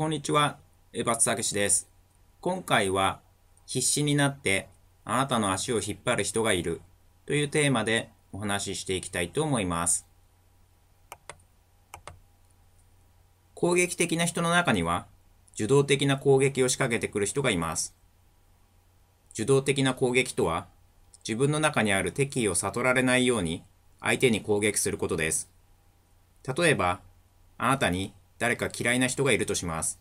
こんにちは、エバツたです。今回は、必死になってあなたの足を引っ張る人がいるというテーマでお話ししていきたいと思います。攻撃的な人の中には、受動的な攻撃を仕掛けてくる人がいます。受動的な攻撃とは、自分の中にある敵意を悟られないように相手に攻撃することです。例えば、あなたに誰か嫌いな人がいるとします。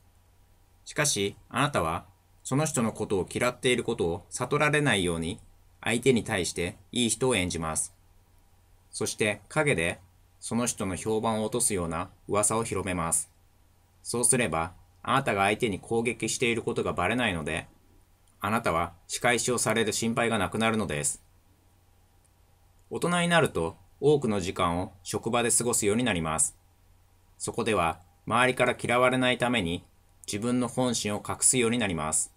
しかし、あなたは、その人のことを嫌っていることを悟られないように、相手に対していい人を演じます。そして陰でその人の評判を落とすような噂を広めます。そうすれば、あなたが相手に攻撃していることがバレないので、あなたは仕返しをされる心配がなくなるのです。大人になると多くの時間を職場で過ごすようになります。そこでは周りから嫌われないために自分の本心を隠すようになります。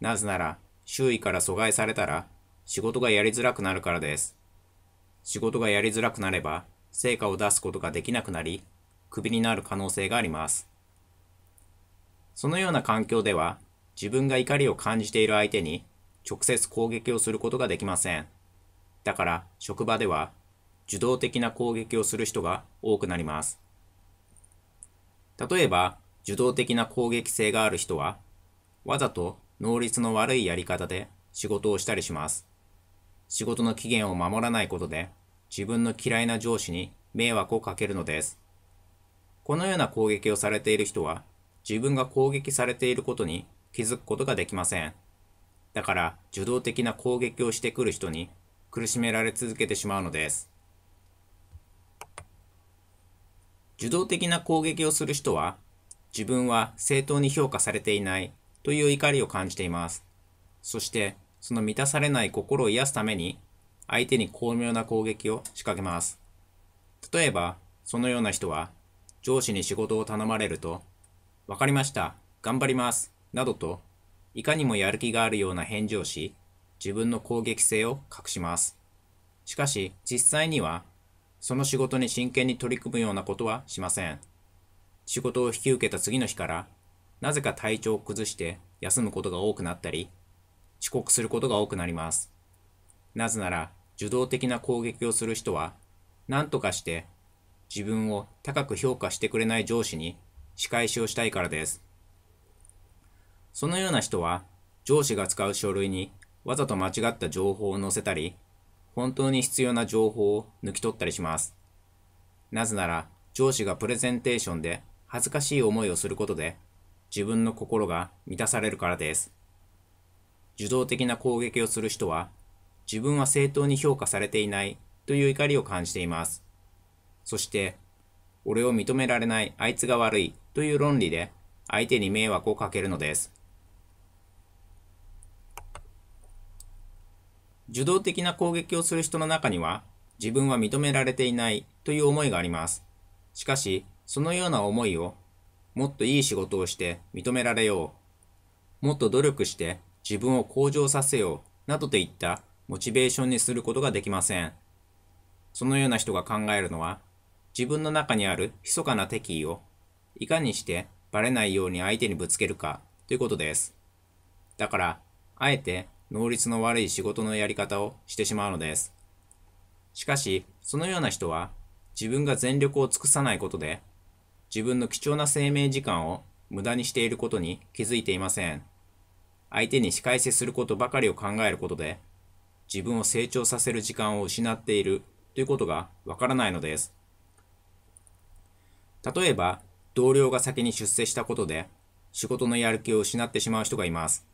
なぜなら、周囲から阻害されたら仕事がやりづらくなるからです。仕事がやりづらくなれば成果を出すことができなくなり、クビになる可能性があります。そのような環境では、自分が怒りを感じている相手に直接攻撃をすることができません。だから、職場では受動的な攻撃をする人が多くなります。例えば、受動的な攻撃性がある人は、わざと能率の悪いやり方で仕事をしたりします。仕事の期限を守らないことで、自分の嫌いな上司に迷惑をかけるのです。このような攻撃をされている人は、自分が攻撃されていることに気づくことができません。だから、受動的な攻撃をしてくる人に苦しめられ続けてしまうのです。受動的な攻撃をする人は、自分は正当に評価されていないという怒りを感じています。そして、その満たされない心を癒すために、相手に巧妙な攻撃を仕掛けます。例えば、そのような人は、上司に仕事を頼まれると、わかりました、頑張ります、などと、いかにもやる気があるような返事をし、自分の攻撃性を隠します。しかし、実際には、その仕事に真剣に取り組むようなことはしません。仕事を引き受けた次の日から、なぜか体調を崩して休むことが多くなったり、遅刻することが多くなります。なぜなら、受動的な攻撃をする人は、何とかして自分を高く評価してくれない上司に仕返しをしたいからです。そのような人は、上司が使う書類にわざと間違った情報を載せたり、本当に必要な情報を抜き取ったりします。なぜなら、上司がプレゼンテーションで恥ずかしい思いをすることで、自分の心が満たされるからです。受動的な攻撃をする人は、自分は正当に評価されていないという怒りを感じています。そして、俺を認められないあいつが悪いという論理で相手に迷惑をかけるのです。受動的な攻撃をする人の中には、自分は認められていないという思いがあります。しかし、そのような思いを、もっといい仕事をして認められよう、もっと努力して自分を向上させよう、などといったモチベーションにすることができません。そのような人が考えるのは、自分の中にある密かな敵意を、いかにしてバレないように相手にぶつけるかということです。だから、あえて能率の悪い仕事のやり方をしてしまうのです。しかし、そのような人は自分が全力を尽くさないことで、自分の貴重な生命時間を無駄にしていることに気づいていません。相手に仕返せすることばかりを考えることで、自分を成長させる時間を失っているということがわからないのです。例えば、同僚が先に出世したことで、仕事のやる気を失ってしまう人がいます。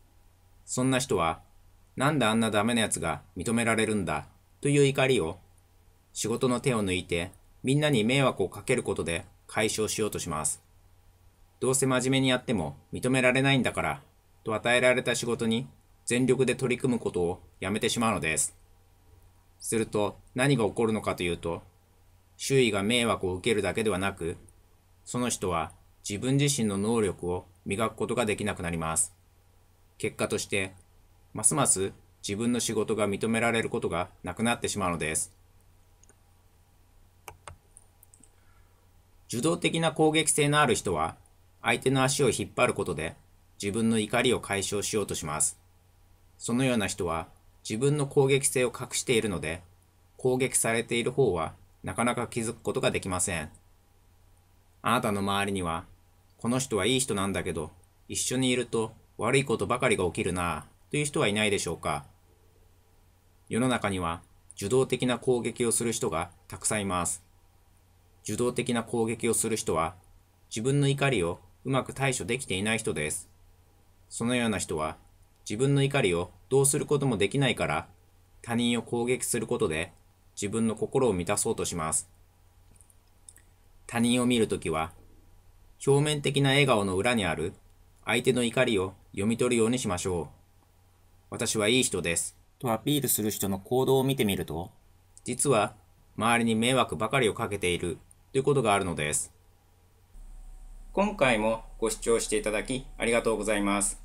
そんな人は、なんであんなダメなやつが認められるんだという怒りを仕事の手を抜いてみんなに迷惑をかけることで解消しようとします。どうせ真面目にやっても認められないんだからと与えられた仕事に全力で取り組むことをやめてしまうのです。すると何が起こるのかというと周囲が迷惑を受けるだけではなくその人は自分自身の能力を磨くことができなくなります。結果としてますます自分の仕事が認められることがなくなってしまうのです。受動的な攻撃性のある人は、相手の足を引っ張ることで自分の怒りを解消しようとします。そのような人は自分の攻撃性を隠しているので、攻撃されている方はなかなか気づくことができません。あなたの周りには、この人はいい人なんだけど、一緒にいると悪いことばかりが起きるなという人はいないでしょうか世の中には受動的な攻撃をする人がたくさんいます。受動的な攻撃をする人は自分の怒りをうまく対処できていない人です。そのような人は自分の怒りをどうすることもできないから他人を攻撃することで自分の心を満たそうとします。他人を見るときは表面的な笑顔の裏にある相手の怒りを読み取るようにしましょう。私はいい人です。とアピールする人の行動を見てみると、実は周りに迷惑ばかりをかけているということがあるのです。今回もご視聴していただきありがとうございます。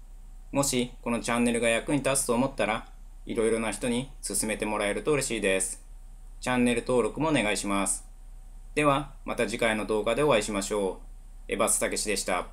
もしこのチャンネルが役に立つと思ったら、いろいろな人に勧めてもらえると嬉しいです。チャンネル登録もお願いします。では、また次回の動画でお会いしましょう。エバスタケシでした。